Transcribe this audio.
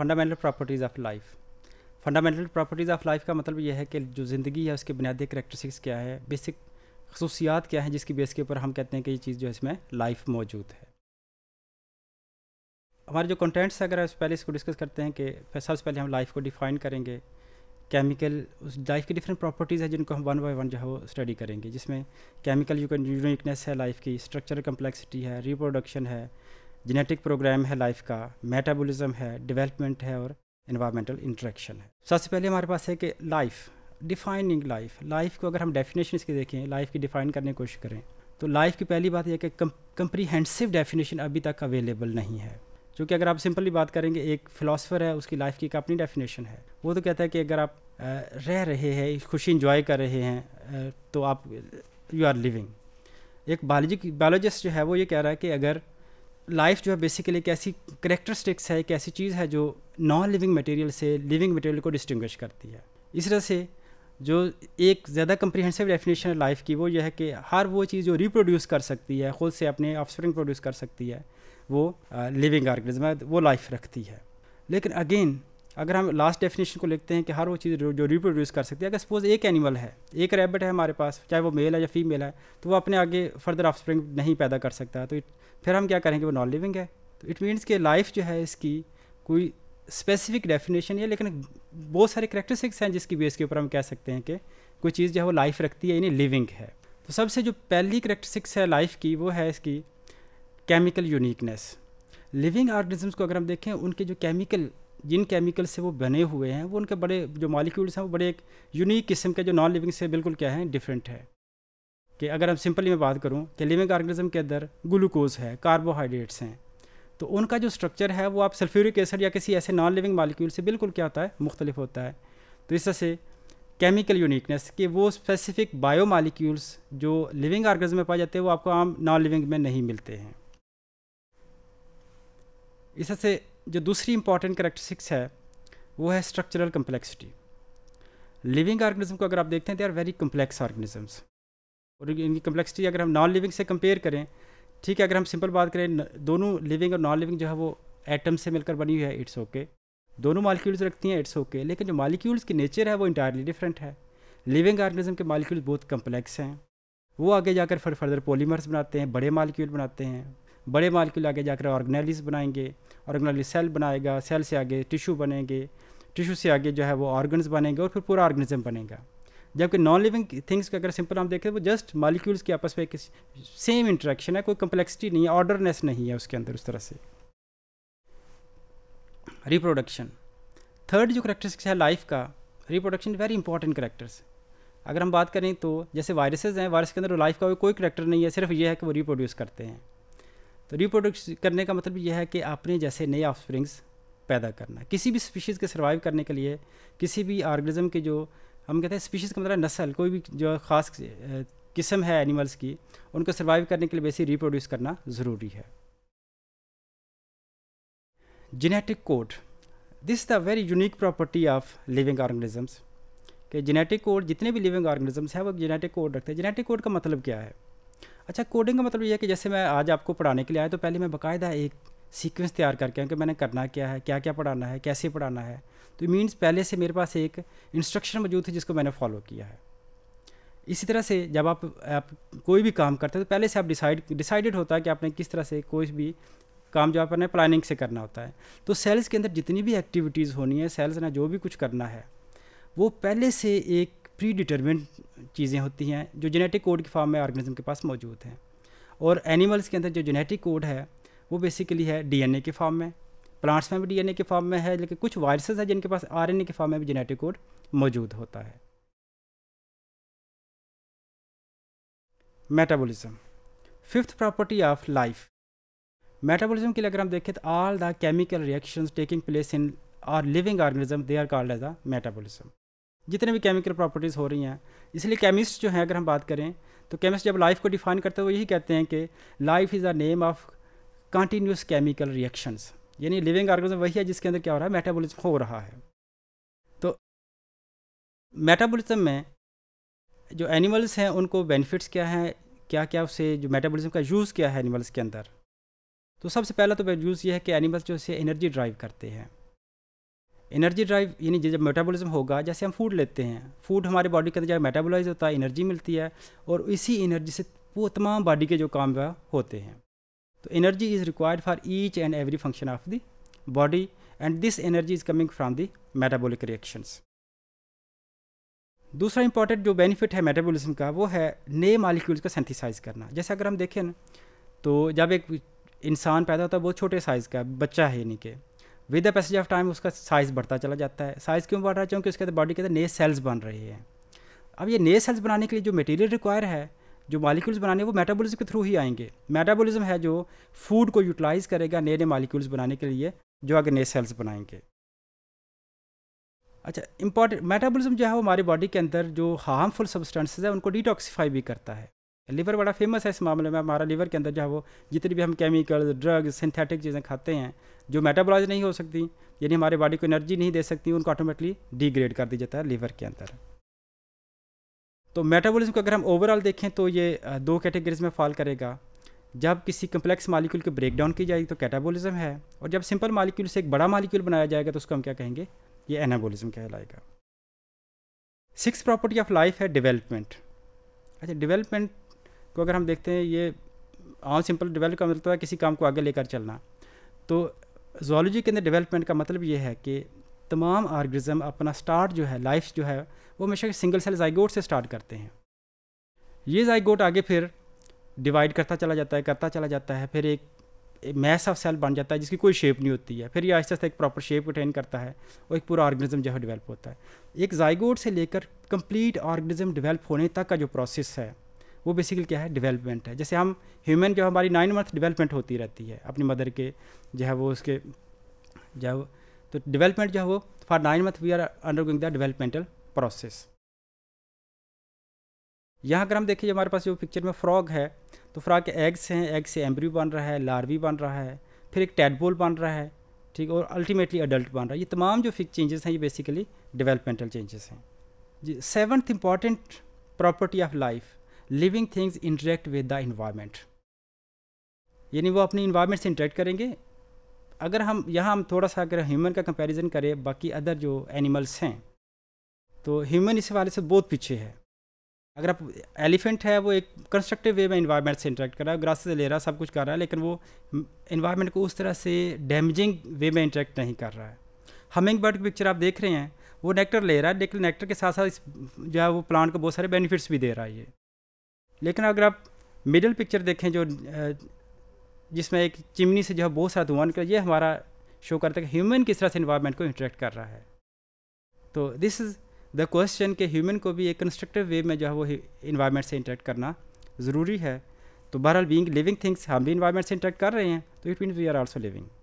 Fundamental properties of life fundamental properties of life का मतलब यह है कि जो ज़िंदगी है उसके बुनियादी करेक्टरिस्टिक्स क्या है बेसिक खसूसियात क्या हैं जिसकी बेस के ऊपर हम कहते हैं कि ये चीज़ जो है इसमें लाइफ मौजूद है हमारे जो कंटेंट्स अगर इस पहले इसको डिस्कस करते हैं कि सबसे पहले हम लाइफ को डिफ़ाइन करेंगे केमिकल उस लाइफ की डिफरेंट प्रॉपर्टीज़ है जिनको हम वन बाय वन जो है वो स्टडी करेंगे जिसमें केमिकल यूनिकनेस है लाइफ की स्ट्रक्चरल कम्प्लेक्सिटी है रिप्रोडक्शन है जेनेटिक प्रोग्राम है लाइफ का मेटाबॉलिज्म है डेवलपमेंट है और इन्वायरमेंटल इंट्रैक्शन है सबसे पहले हमारे पास है कि लाइफ डिफाइनिंग लाइफ लाइफ को अगर हम डेफिनेशन इसकी देखें लाइफ की डिफाइन करने की कोशिश करें तो लाइफ की पहली बात यह कि कंप्रीहेंसिव डेफिनेशन अभी तक अवेलेबल नहीं है क्योंकि अगर आप सिंपली बात करेंगे एक फ़िलासफ़र है उसकी लाइफ की एक अपनी डेफिनेशन है वो तो कहता है कि अगर आप रह रहे हैं खुशी इंजॉय कर रहे हैं तो आप यू आर लिविंग एक बायोलॉजी बायोलॉजिस्ट जो है वो ये कह रहा है कि अगर लाइफ जो है बेसिकली एक ऐसी करेक्टरिस्टिक्स है एक ऐसी चीज़ है जो नॉन लिविंग मटेरियल से लिविंग मटेरियल को डिस्टिंग्विश करती है इस तरह से जो एक ज़्यादा कम्प्रीहेंसिव डेफिनेशन है लाइफ की वो यह है कि हर वो चीज़ जो रिप्रोड्यूस कर सकती है खुद से अपने ऑफस्प्रिंग प्रोड्यूस कर सकती है वो लिविंग ऑर्गेनिज्म है वो लाइफ रखती है लेकिन अगेन अगर हम लास्ट डेफिनेशन को लिखते हैं कि हर वो चीज़ जो रिप्रोड्यूस कर सकती है अगर सपोज एक एनिमल है एक रैबिट है हमारे पास चाहे वो मेल है या फीमेल है तो वो अपने आगे फर्दर ऑफ नहीं पैदा कर सकता तो इट फिर हम क्या करेंगे वो नॉन लिविंग है तो इट मीन्स कि लाइफ जो है इसकी कोई स्पेसिफिक डेफिनेशन है लेकिन बहुत सारे करेक्टरिस्टिक्स हैं जिसकी बेस के ऊपर हम कह सकते हैं कि कोई चीज़ जो है वो लाइफ रखती है यानी लिविंग है तो सबसे जो पहली करेक्टरिस्टिक्स है लाइफ की वो है इसकी केमिकल यूनिकनेस लिविंग ऑर्गेनिजम्स को अगर हम देखें उनके जो केमिकल जिन केमिकल से वो बने हुए हैं वो उनके बड़े जो मॉलिक्यूल्स हैं वो बड़े एक यूनिक किस्म के जो नॉन लिविंग से बिल्कुल क्या है डिफरेंट है कि अगर हम सिंपली मैं बात करूँ कि लिविंग ऑर्गेनिज्म के अंदर ग्लूकोज है कार्बोहाइड्रेट्स हैं तो उनका जो स्ट्रक्चर है वो आप सल्फ्यूरिक एसिड या किसी ऐसे नॉन लिविंग मालिक्यूल से बिल्कुल क्या होता है मुख्तलिफ होता है तो इस तरह से केमिकल यूनिकनेस कि वो स्पेसिफिक बायो मालिक्यूल्स जो लिविंग ऑर्गेनिज्म में पाए जाते हैं वो आपको आम नॉन लिविंग में नहीं मिलते हैं इस तरह से जो दूसरी इंपॉर्टेंट करेक्टरिस्टिक्स है वो है स्ट्रक्चरल कम्प्लेक्सिटी लिविंग ऑर्गेनिज्म को अगर आप देखते हैं they are very complex organisms और इनकी कम्प्लेक्सिटी अगर हम नॉन लिविंग से कंपेयर करें ठीक है अगर हम सिंपल बात करें दोनों लिविंग और नॉन लिविंग जो है वो एटम से मिलकर बनी हुई है इट्स ओके okay. दोनों मालिक्यूल्स रखती हैं इट्स ओके okay. लेकिन जो मालिक्यूल्स की नेचर है वो इंटायरली डिफरेंट है लिविंग ऑर्गेनिज्म के मालिक्यूल्स बहुत कम्प्लेक्स हैं वो आगे जाकर फिर फर्दर पोलीमर्स बनाते हैं बड़े मालिक्यूल बनाते हैं बड़े मालिक्यूल आगे जाकर ऑर्गेनाइलिस बनाएंगे ऑर्गेनाइलिस सेल बनाएगा सेल से आगे टिशू बनेंगे टिशू से आगे जो है वो ऑर्गन्स बनेंगे और फिर पूरा ऑर्गेनिज्म बनेगा जबकि नॉन लिविंग थिंग्स का अगर सिंपल हम देखें तो जस्ट मालिक्यूल्स के आपस में एक सेम इंट्रैक्शन है कोई कम्प्लेक्सिटी नहीं है ऑर्डरनेस नहीं है उसके अंदर उस तरह से रिप्रोडक्शन थर्ड जो करेक्टरिस्टिक्स है लाइफ का रिप्रोडक्शन वेरी इंपॉर्टेंट करेक्टर्स अगर हम बात करें तो जैसे वायरसेज हैं वायरस के अंदर लाइफ का कोई करेक्टर नहीं है सिर्फ ये है कि वो रिप्रोड्यूस करते हैं तो रिप्रोड्यूस करने का मतलब यह है कि आपने जैसे नए ऑफ पैदा करना किसी भी स्पीशीज़ के सर्वाइव करने के लिए किसी भी ऑर्गेनिज्म के जो हम कहते हैं स्पीशीज़ का मतलब नस्ल कोई भी जो ख़ास किस्म है एनिमल्स की उनको सर्वाइव करने के लिए बेसिक रिप्रोड्यूस करना ज़रूरी है genetic code this the very unique property of living organisms कि जेनेटिक कोड जितने भी लिविंग ऑर्गेनिजम्स हैं वो जेनेटिक कोड रखते हैं जेनेटिक कोड का मतलब क्या है अच्छा कोडिंग का मतलब ये है कि जैसे मैं आज आपको पढ़ाने के लिए आया तो पहले मैं बाकायदा एक सीक्वेंस तैयार करके कि मैंने करना क्या है क्या क्या पढ़ाना है कैसे पढ़ाना है तो मीन्स पहले से मेरे पास एक इंस्ट्रक्शन मौजूद है जिसको मैंने फॉलो किया है इसी तरह से जब आप आप कोई भी काम करते हैं तो पहले से आप डिसाइड डिसाइडेड होता है कि आपने किस तरह से कोई भी काम जो आपने प्लानिंग से करना होता है तो सेल्स के अंदर जितनी भी एक्टिविटीज़ होनी है सेल्स ने जो भी कुछ करना है वो पहले से एक प्री डिटर्मिन चीज़ें होती हैं जो जेनेटिक कोड के फॉर्म में ऑर्गेनिज्म के पास मौजूद हैं और एनिमल्स के अंदर जो जेनेटिक कोड है वो बेसिकली है डीएनए के फॉर्म में प्लांट्स में भी डीएनए के फॉर्म में है लेकिन कुछ वायरसेस हैं जिनके पास आरएनए के फॉर्म में भी जेनेटिक कोड मौजूद होता है metabolism fifth property of life metabolism लिए अगर हम देखें तो all the chemical reaction taking place in our living organism they are called as a metabolism जितने भी केमिकल प्रॉपर्टीज़ हो रही हैं इसलिए केमिस्ट जो हैं अगर हम बात करें तो केमिस्ट जब लाइफ को डिफाइन करते हैं वो यही कहते हैं कि life is a name of continuous chemical reactions यानी लिविंग ऑर्गेनिज्म वही है जिसके अंदर क्या हो रहा है मेटाबॉलिज्म हो रहा है तो मेटाबॉलिज्म में जो एनिमल्स हैं उनको बेनिफिट्स क्या हैं क्या क्या उसे जो मेटाबॉलिज्म का यूज़ क्या है एनिमल्स के अंदर तो सबसे पहला तो यूज़ ये है कि एनिमल्स जो है एनर्जी ड्राइव करते हैं एनर्जी ड्राइव यानी जब मेटाबॉलिज्म होगा जैसे हम फूड लेते हैं फूड हमारे बॉडी के अंदर जब मेटाबोलाइज होता है एनर्जी मिलती है और इसी एनर्जी से वो तमाम बॉडी के जो काम होते हैं तो energy is required for each and every function of the body and this energy is coming from the metabolic reactions दूसरा इंपॉर्टेंट जो बेनिफिट है मेटाबॉलिज्म का वो है नए मालिक्यूल्स का सेंथिसाइज़ करना जैसे अगर हम देखें ना तो जब एक इंसान पैदा होता है बहुत छोटे साइज़ का बच्चा है यानी कि with the passage of time उसका साइज़ बढ़ता चला जाता है साइज़ क्यों बढ़ रहा है क्योंकि उसके अंदर बॉडी के अंदर नए सेल्स बन रहे हैं अब ये नए सेल्स बनाने के लिए जो मटेरियल रिक्वायर है जो मालिक्यूल्स बनाने वो मेटाबॉलिज्म के थ्रू ही आएंगे मेटाबॉलिज्म है जो फूड को यूटिलाइज करेगा नए नए मालिक्यूल्स बनाने के लिए जो आगे नए सेल्स बनाएंगे अच्छा इंपॉर्टेंट मेटाबॉलिज्म जो है वो हमारी बॉडी के अंदर जो हार्मफुल सब्सटेंसेज है उनको डिटॉक्सीफाई भी करता है लीवर बड़ा फेमस है इस मामले में हमारा लीवर के अंदर जो है वो जितनी भी हम केमिकल ड्रग सिंथेटिक चीज़ें खाते हैं जो मेटाबोलाइज नहीं हो सकती यानी हमारे बॉडी को एनर्जी नहीं दे सकती उनको ऑटोमेटिकली डिग्रेड कर दिया जाता है लीवर के अंदर तो मेटाबॉलिज्म को अगर हम ओवरऑल देखें तो ये दो कैटेगरीज में फॉल करेगा जब किसी कम्प्लेक्स मालिक्यूल की डाउन की जाएगी तो कैटाबॉलिज्म है और जब सिंपल मालिक्यूल से एक बड़ा मालिक्यूल बनाया जाएगा तो उसको हम क्या कहेंगे ये एनाबोलिज्म कहलाएगा सिक्स प्रॉपर्टी ऑफ लाइफ है डेवलपमेंट अच्छा डेवलपमेंट को अगर हम देखते हैं ये ऑन सिंपल डिवेल्प का मतलब तो है किसी काम को आगे लेकर चलना तो जोलॉजी के अंदर डेवलपमेंट का मतलब ये है कि तमाम आर्गज़म अपना स्टार्ट जो है लाइफ जो है वो हमेशा सिंगल सेल जाइगोट से स्टार्ट करते हैं ये जाइगोट आगे फिर डिवाइड करता चला जाता है करता चला जाता है फिर एक मैस ऑफ सेल बन जाता है जिसकी कोई शेप नहीं होती है फिर ये आहिस्ता आहिस्ता एक प्रॉपर शेप अटेन करता है और एक पूरा ऑर्गेनिज्म जो है डेवलप होता है एक जाइगोड से लेकर कंप्लीट ऑर्गेनिज्म डेवलप होने तक का जो प्रोसेस है वो बेसिकली क्या है डेवलपमेंट है जैसे हम ह्यूमन जो हमारी नाइन मंथ डेवलपमेंट होती रहती है अपनी मदर के जो है वो उसके जब तो डेवलपमेंट जो है वो for nine month we are undergoing the developmental process यहाँ अगर हम देखें जो हमारे पास जो पिक्चर में फ्रॉग है तो फ्रॉग के एग्स हैं एग से एम्ब्रियो बन रहा है लार्वी बन रहा है फिर एक टेडबोल बन रहा है ठीक और अल्टीमेटली अडल्ट बन रहा है ये तमाम जो चेंजेस हैं ये बेसिकली डेवलपमेंटल चेंजेस हैं जी seventh important property of life living things interact with the environment यानी वो अपनी इन्वायरमेंट से इंटरेक्ट करेंगे अगर हम यहाँ हम थोड़ा सा अगर ह्यूमन का कंपैरिजन करें बाकी अदर जो एनिमल्स हैं तो ह्यूमन इस वाले से बहुत पीछे है अगर आप एलिफेंट है वो एक कंस्ट्रक्टिव वे में इन्वायरमेंट से इंटरेक्ट कर रहा है ग्रासेस ले रहा है सब कुछ कर रहा है लेकिन वो इन्वायरमेंट को उस तरह से डैमेजिंग वे में इंटरेक्ट नहीं कर रहा है हमिंग बर्ड की पिक्चर आप देख रहे हैं वो नेक्टर ले रहा है लेकिन नेक्टर के साथ साथ इस जो है वो प्लांट को बहुत सारे बेनिफिट्स भी दे रहा है ये लेकिन अगर आप मिडिल पिक्चर देखें जो जिसमें एक चिमनी से जो है बहुत सारा धुआं निकल ये हमारा शो करता है कि ह्यूमन किस तरह से इन्वायरमेंट को इंटरेक्ट कर रहा है तो दिस इज़ द क्वेश्चन कि ह्यूमन को भी एक कंस्ट्रक्टिव वे में जो है वो इन्वायरमेंट से इंटरेक्ट करना ज़रूरी है तो बहरहाल बींग लिविंग थिंग्स हम भी इन्वायरमेंट से इंटरेक्ट कर रहे हैं तो it mean we are also living